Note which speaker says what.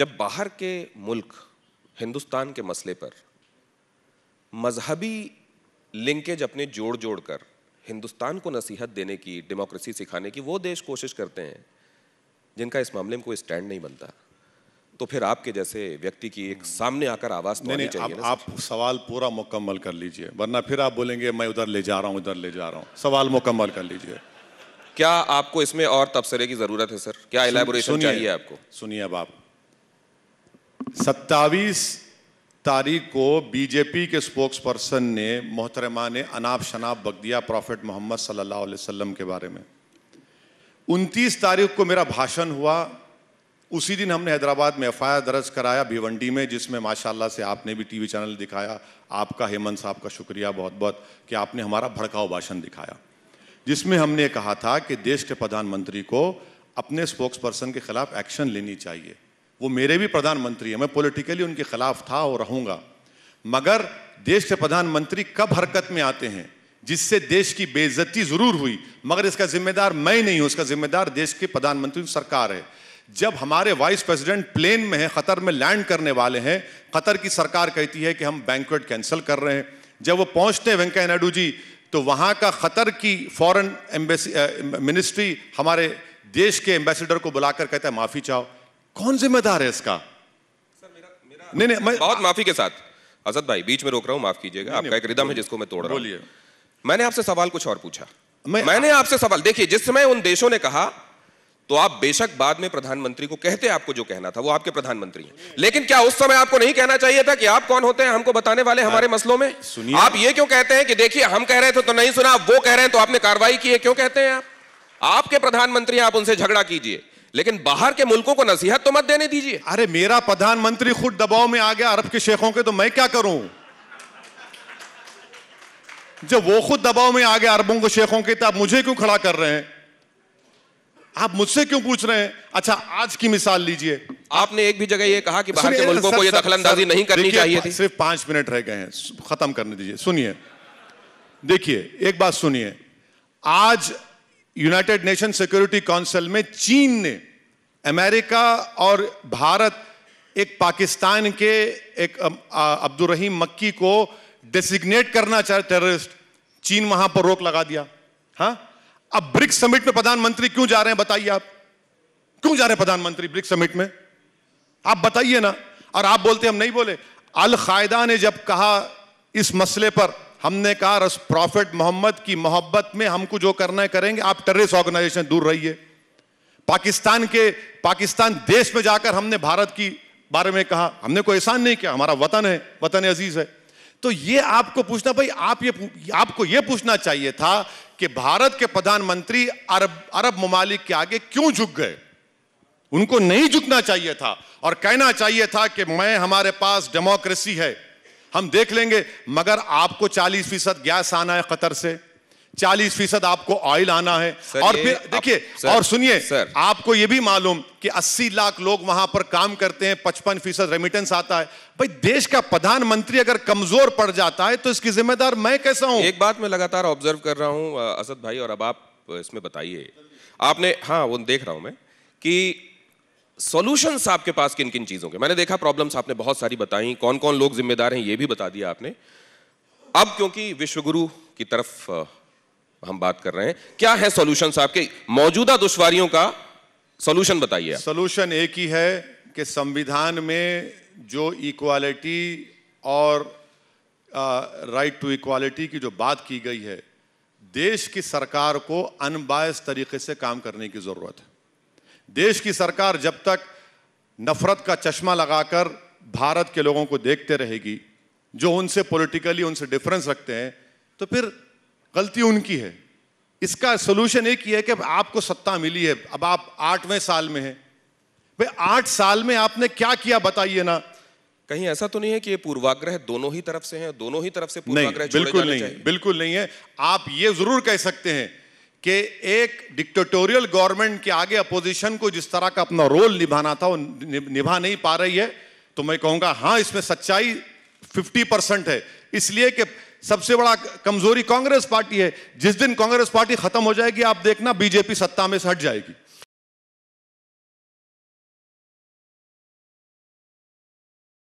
Speaker 1: जब बाहर के मुल्क हिंदुस्तान के मसले पर मजहबी लिंकेज अपने जोड़ जोड़ कर हिंदुस्तान को नसीहत देने की डेमोक्रेसी सिखाने की वो देश कोशिश करते हैं जिनका इस मामले में कोई स्टैंड नहीं बनता तो फिर आपके जैसे व्यक्ति की एक सामने आकर आवाज तो नहीं, नहीं, चाहिए आप, आप सवाल पूरा मुकम्मल
Speaker 2: कर लीजिए वरना फिर आप बोलेंगे मैं उधर ले जा रहा हूँ उधर ले जा रहा हूँ सवाल मुकम्मल कर लीजिए
Speaker 1: क्या आपको इसमें और तबसरे की जरूरत है सर क्या एलेबोरेशन चाहिए आपको सुनिए अब आप
Speaker 2: सत्ताईस तारीख को बीजेपी के स्पोक्स पर्सन ने मोहतरमा ने अनाप शनाप बक दिया प्रॉफिट मोहम्मद सल्लल्लाहु अलैहि वसल्लम के बारे में उनतीस तारीख को मेरा भाषण हुआ उसी दिन हमने हैदराबाद में एफ दर्ज कराया भिवंडी में जिसमें माशाल्लाह से आपने भी टीवी चैनल दिखाया आपका हेमंत साहब का शुक्रिया बहुत बहुत कि आपने हमारा भड़काऊ भाषण दिखाया जिसमें हमने कहा था कि देश के प्रधानमंत्री को अपने स्पोक्स पर्सन के खिलाफ एक्शन लेनी चाहिए वो मेरे भी प्रधानमंत्री हैं मैं पॉलिटिकली उनके खिलाफ था और रहूंगा मगर देश के प्रधानमंत्री कब हरकत में आते हैं जिससे देश की बेइज्जती जरूर हुई मगर इसका जिम्मेदार मैं नहीं हूं इसका जिम्मेदार देश के प्रधानमंत्री सरकार है जब हमारे वाइस प्रेसिडेंट प्लेन में है खतर में लैंड करने वाले हैं खतर की सरकार कहती है कि हम बैंकवेट कैंसिल कर रहे हैं जब वो पहुंचते हैं वेंकैया नायडू जी तो वहां का खतर की फॉरेन एम्बेसी मिनिस्ट्री हमारे देश के एम्बेसडर को बुलाकर कहता है माफ़ी चाहो कौन जिम्मेदार है
Speaker 1: इसका नहीं नहीं मैं बहुत माफी के साथ आजाद भाई बीच में रोक रहा हूं माफ कीजिएगा आपका एक रिदम है जिसको मैं तोड़ रहा हूं मैंने आपसे सवाल कुछ और पूछा मैं, मैंने आपसे सवाल देखिए जिस समय उन देशों ने कहा तो आप बेशक बाद में प्रधानमंत्री को कहते आपको जो कहना था वो आपके प्रधानमंत्री हैं लेकिन क्या उस समय आपको नहीं कहना चाहिए था कि आप कौन होते हैं हमको बताने वाले हमारे मसलों में सुनिए आप ये क्यों कहते हैं कि देखिए हम कह रहे थे तो नहीं सुना आप वो कह रहे हैं तो आपने कार्रवाई की है क्यों कहते हैं आप आपके प्रधानमंत्री आप उनसे झगड़ा कीजिए लेकिन बाहर के मुल्कों को नसीहत तो मत देने दीजिए अरे मेरा प्रधानमंत्री खुद दबाव में आ गया अरब के शेखों के तो मैं क्या करूं
Speaker 2: जब वो खुद दबाव में आ गया अरबों के शेखों के तो आप मुझे क्यों खड़ा कर रहे हैं आप मुझसे क्यों पूछ रहे हैं अच्छा आज की मिसाल लीजिए आपने
Speaker 1: एक भी जगह ये कहा कि बाहर के मुल्कों को ये दखलंदाजी नहीं करनी चाहिए थी
Speaker 2: सिर्फ पांच मिनट रह गए हैं खत्म करने दीजिए सुनिए देखिए एक बात सुनिए आज यूनाइटेड नेशन सिक्योरिटी काउंसिल में चीन ने अमेरिका और भारत एक पाकिस्तान के एक अब्दुल रहीम मक्की को डेसिग्नेट करना चाहे टेररिस्ट चीन वहां पर रोक लगा दिया हाँ अब ब्रिक्स समिट में प्रधानमंत्री क्यों जा रहे हैं बताइए आप क्यों जा रहे हैं प्रधानमंत्री ब्रिक्स समिट में आप बताइए ना और आप बोलते हम नहीं बोले अल कायदा ने जब कहा इस मसले पर हमने कहा रस प्रॉफिट मोहम्मद की मोहब्बत में हमको जो करना है करेंगे आप टेररिस्ट ऑर्गेनाइजेशन दूर रहिए पाकिस्तान के पाकिस्तान देश में जाकर हमने भारत की बारे में कहा हमने कोई एहसान नहीं किया हमारा वतन है वतन अजीज है तो ये आपको पूछना भाई आप ये आपको ये पूछना चाहिए था कि भारत के प्रधानमंत्री अरब अरब ममालिक के आगे क्यों झुक गए उनको नहीं झुकना चाहिए था और कहना चाहिए था कि मैं हमारे पास डेमोक्रेसी है हम देख लेंगे मगर आपको 40 फीसद गैस आना है कतर से 40 फीसद आपको ऑयल आना है और फिर देखिए और सुनिए आपको यह भी मालूम कि 80 लाख लोग वहां पर काम करते हैं 55 फीसद रेमिटेंस आता है भाई देश का प्रधानमंत्री अगर कमजोर पड़ जाता है तो
Speaker 1: इसकी जिम्मेदार मैं कैसा हूं एक बात मैं लगातार ऑब्जर्व कर रहा हूं असद भाई और अब आप इसमें बताइए आपने हाँ वो देख रहा हूं मैं कि सॉल्यूशंस आपके पास किन किन चीज़ों के मैंने देखा प्रॉब्लम्स आपने बहुत सारी बताई कौन कौन लोग जिम्मेदार हैं ये भी बता दिया आपने अब क्योंकि विश्वगुरु की तरफ हम बात कर रहे हैं क्या है सॉल्यूशंस आपके मौजूदा दुश्वारियों का सॉल्यूशन बताइए
Speaker 2: सॉल्यूशन एक ही है कि संविधान में जो इक्वालिटी और राइट टू इक्वालिटी की जो बात की गई है देश की सरकार को अनबायस तरीके से काम करने की ज़रूरत है देश की सरकार जब तक नफरत का चश्मा लगाकर भारत के लोगों को देखते रहेगी जो उनसे पॉलिटिकली उनसे डिफरेंस रखते हैं तो फिर गलती उनकी है इसका सोल्यूशन एक ही है कि
Speaker 1: आपको सत्ता मिली है अब आप आठवें साल में हैं भाई आठ साल में आपने क्या किया बताइए ना कहीं ऐसा तो नहीं है कि ये पूर्वाग्रह दोनों ही तरफ से हैं दोनों ही तरफ से पूर्वाग्रह नहीं बिल्कुल नहीं बिल्कुल नहीं है आप ये जरूर कह सकते हैं कि एक
Speaker 2: डिक्टेटोरियल गवर्नमेंट के आगे अपोजिशन को जिस तरह का अपना रोल निभाना था वो निभा नहीं पा रही है तो मैं कहूंगा हां इसमें सच्चाई 50 परसेंट है इसलिए कि सबसे बड़ा कमजोरी कांग्रेस पार्टी है जिस दिन कांग्रेस पार्टी खत्म हो जाएगी आप देखना बीजेपी
Speaker 1: सत्ता में से हट जाएगी